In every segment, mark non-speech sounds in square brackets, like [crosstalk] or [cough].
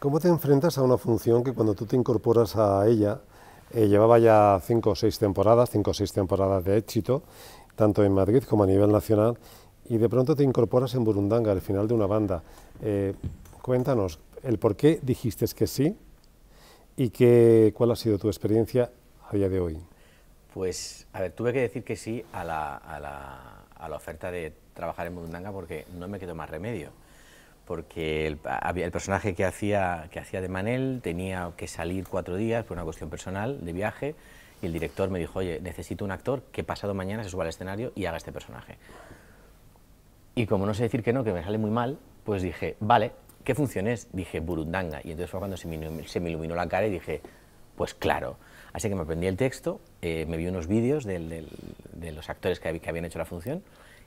¿Cómo te enfrentas a una función que cuando tú te incorporas a ella, eh, llevaba ya cinco o seis temporadas, cinco o seis temporadas de éxito, tanto en Madrid como a nivel nacional, y de pronto te incorporas en Burundanga, al final de una banda? Eh, cuéntanos, el por qué dijiste que sí y cuál ha sido tu experiencia a día de hoy. Pues, a ver, tuve que decir que sí a la, a la, a la oferta de trabajar en Burundanga porque no me quedó más remedio porque el, el, personaje que hacía, que hacía de Manel tenía que salir cuatro días por una cuestión personal de viaje y el director me dijo, oye, necesito un actor que pasado mañana se suba al escenario y haga este personaje. Y como no sé decir que no, que me sale muy mal, pues dije, vale, ¿qué función es? Dije, Burundanga. Y entonces fue cuando se me, iluminó la cara y dije, pues claro. Así que me aprendí el texto, eh, me vi unos vídeos de los actores que, que habían hecho la función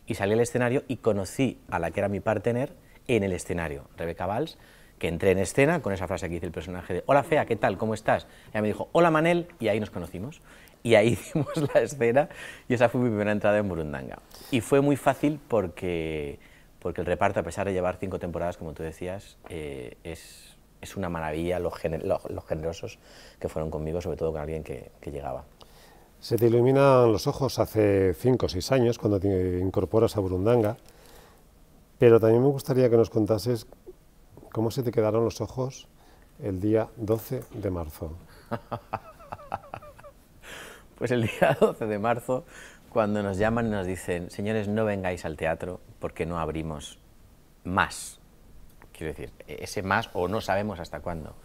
y salí al escenario y conocí a la que era mi partner en el escenario. Rebeca Valls, que entré en escena con esa frase que dice el personaje de Hola Fea, ¿qué tal? ¿Cómo estás? Ella me dijo Hola Manel y ahí nos conocimos. Y ahí [laughs] hicimos la escena y esa fue mi primera entrada en Burundanga. Y fue muy fácil porque, porque el reparto, a pesar de llevar cinco temporadas, como tú decías, eh, es, es, una maravilla los, los, generosos que fueron conmigo, sobre todo con alguien que, que llegaba. Se te iluminan los ojos hace cinco o seis años cuando te incorporas a Burundanga. Pero también me gustaría que nos contases cómo se te quedaron los ojos el día 12 de marzo. [laughs] pues el día 12 de marzo, cuando nos llaman y nos dicen, señores, no vengáis al teatro porque no abrimos más. Quiero decir, ese más o no sabemos hasta cuándo.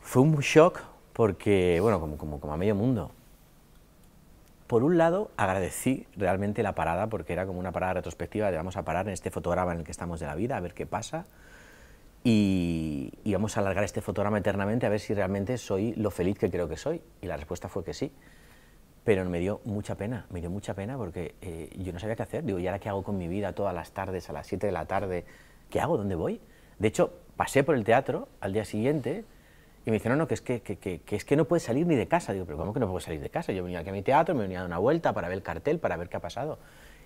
Fue un shock porque, bueno, como, como a medio mundo, por un lado, agradecí realmente la parada, porque era como una parada retrospectiva de vamos a parar en este fotograma en el que estamos de la vida, a ver qué pasa, y, vamos a alargar este fotograma eternamente a ver si realmente soy lo feliz que creo que soy. Y la respuesta fue que sí pero me dio mucha pena, me dio mucha pena porque eh, yo no sabía qué hacer. Digo, ¿y ahora qué hago con mi vida todas las tardes, a las 7 de la tarde? ¿Qué hago? ¿Dónde voy? De hecho, pasé por el teatro al día siguiente y me dice, no, no, que es que, que, es que no puedes salir ni de casa. Digo, pero ¿cómo que no puedo salir de casa? Yo venía aquí a mi teatro, me venía a dar una vuelta para ver el cartel, para ver qué ha pasado.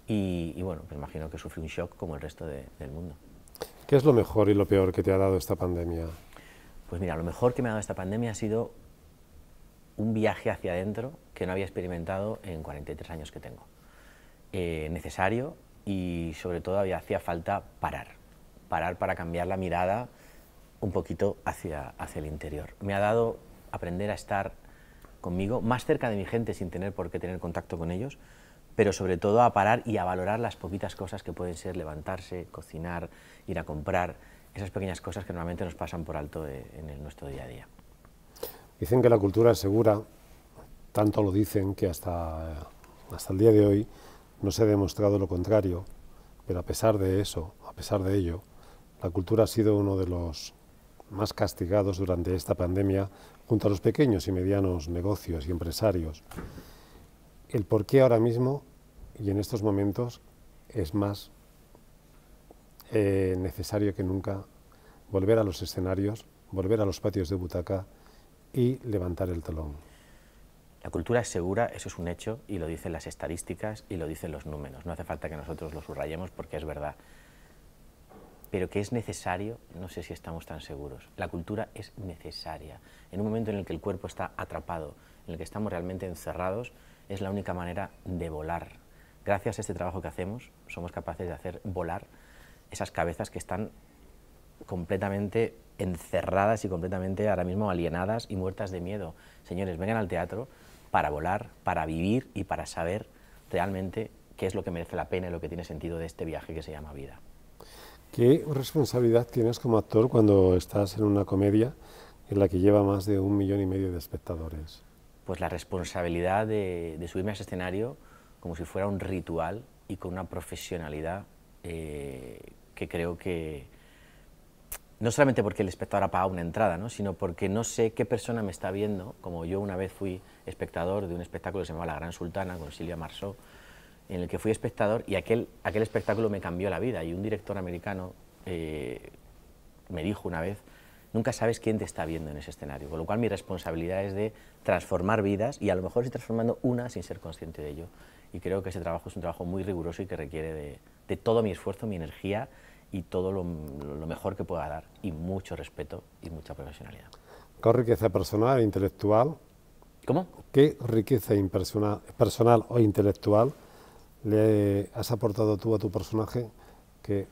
Y, bueno, me pues imagino que sufrí un shock como el resto del mundo. ¿Qué es lo mejor y lo peor que te ha dado esta pandemia? Pues mira, lo mejor que me ha dado esta pandemia ha sido un viaje hacia adentro que no había experimentado en 43 años que tengo. Eh, necesario y sobre todo había, hacía falta parar, parar para cambiar la mirada un poquito hacia, hacia el interior. Me ha dado aprender a estar conmigo, más cerca de mi gente sin tener por qué tener contacto con ellos, pero sobre todo a parar y a valorar las poquitas cosas que pueden ser levantarse, cocinar, ir a comprar, esas pequeñas cosas que normalmente nos pasan por alto eh, en nuestro día a día. Dicen que la cultura es segura, tanto lo dicen que hasta, hasta el día de hoy no se ha demostrado lo contrario, pero a pesar de eso, a pesar de ello, la cultura ha sido uno de los más castigados durante esta pandemia junto a los pequeños y medianos negocios y empresarios. El por qué ahora mismo y en estos momentos es más eh, necesario que nunca volver a los escenarios, volver a los patios de butaca y levantar el telón. La cultura es segura, eso es un hecho, y lo dicen las estadísticas y lo dicen los números. No hace falta que nosotros lo subrayemos porque es verdad pero que es necesario, no sé si estamos tan seguros. La cultura es necesaria. En un momento en el que el cuerpo está atrapado, en el que estamos realmente encerrados, es la única manera de volar. Gracias a este trabajo que hacemos, somos capaces de hacer volar esas cabezas que están completamente encerradas y completamente ahora mismo alienadas y muertas de miedo. Señores, vengan al teatro para volar, para vivir y para saber realmente qué es lo que merece la pena y lo que tiene sentido de este viaje que se llama vida. ¿Qué responsabilidad tienes como actor cuando estás en una comedia en la que lleva más de un millón y medio de espectadores? Pues la responsabilidad de, subirme a ese escenario como si fuera un ritual y con una profesionalidad eh, que creo que, no solamente porque el espectador ha pagado una entrada, ¿no? sino porque no sé qué persona me está viendo, como yo una vez fui espectador de un espectáculo que se llamaba La Gran Sultana con Silvia Marsó en el que fui espectador y aquel, aquel espectáculo me cambió la vida. Y un director americano eh, me dijo una vez, nunca sabes quién te está viendo en ese escenario, con lo cual mi responsabilidad es de transformar vidas y a lo mejor estoy transformando una sin ser consciente de ello. Y creo que ese trabajo es un trabajo muy riguroso y que requiere de, todo mi esfuerzo, mi energía y todo lo, lo, mejor que pueda dar y mucho respeto y mucha profesionalidad. ¿Qué riqueza personal e intelectual? ¿Cómo? ¿Qué riqueza personal o intelectual le has aportado tú a tu personaje que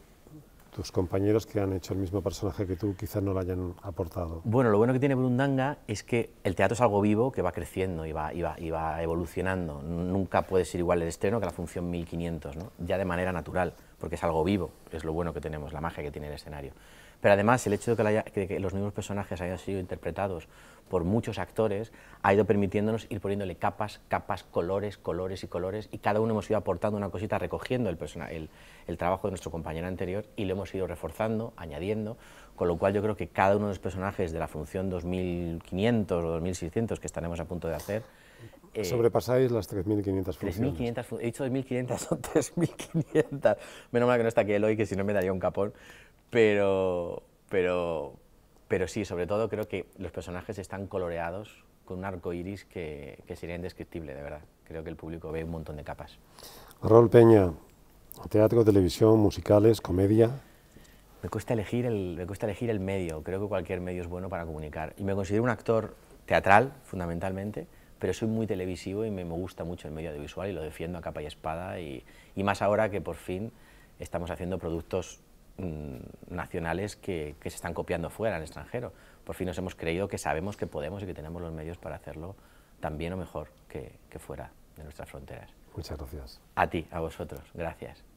tus compañeros que han hecho el mismo personaje que tú quizás no lo hayan aportado? Bueno, lo bueno que tiene Brundanga es que el teatro es algo vivo que va creciendo y va, evolucionando. Nunca puede ser igual el estreno que la función 1500, ¿no? ya de manera natural porque es algo vivo, es lo bueno que tenemos, la magia que tiene el escenario. Pero además el hecho de que, los mismos personajes hayan sido interpretados por muchos actores ha ido permitiéndonos ir poniéndole capas, capas, colores, colores y colores, y cada uno hemos ido aportando una cosita, recogiendo el trabajo de nuestro compañero anterior y lo hemos ido reforzando, añadiendo, con lo cual yo creo que cada uno de los personajes de la función 2500 o 2600 que estaremos a punto de hacer eh, Sobrepasáis las 3.500 funciones. 3.500, he dicho 2.500, son 3.500. Menos mal que no está aquí el hoy, que si no me daría un capón. Pero, pero, pero sí, sobre todo creo que los personajes están coloreados con un arco iris que, sería indescriptible, de verdad. Creo que el público ve un montón de capas. ...Rol Peña, teatro, televisión, musicales, comedia. Me cuesta, elegir el, me cuesta elegir el medio, creo que cualquier medio es bueno para comunicar. Y me considero un actor teatral, fundamentalmente, pero soy muy televisivo y me, me, gusta mucho el medio audiovisual y lo defiendo a capa y espada y, y más ahora que por fin estamos haciendo productos mm, nacionales que, que, se están copiando fuera, en el extranjero. Por fin nos hemos creído que sabemos que podemos y que tenemos los medios para hacerlo tan bien o mejor que, que fuera de nuestras fronteras. Muchas gracias. A ti, a vosotros. Gracias.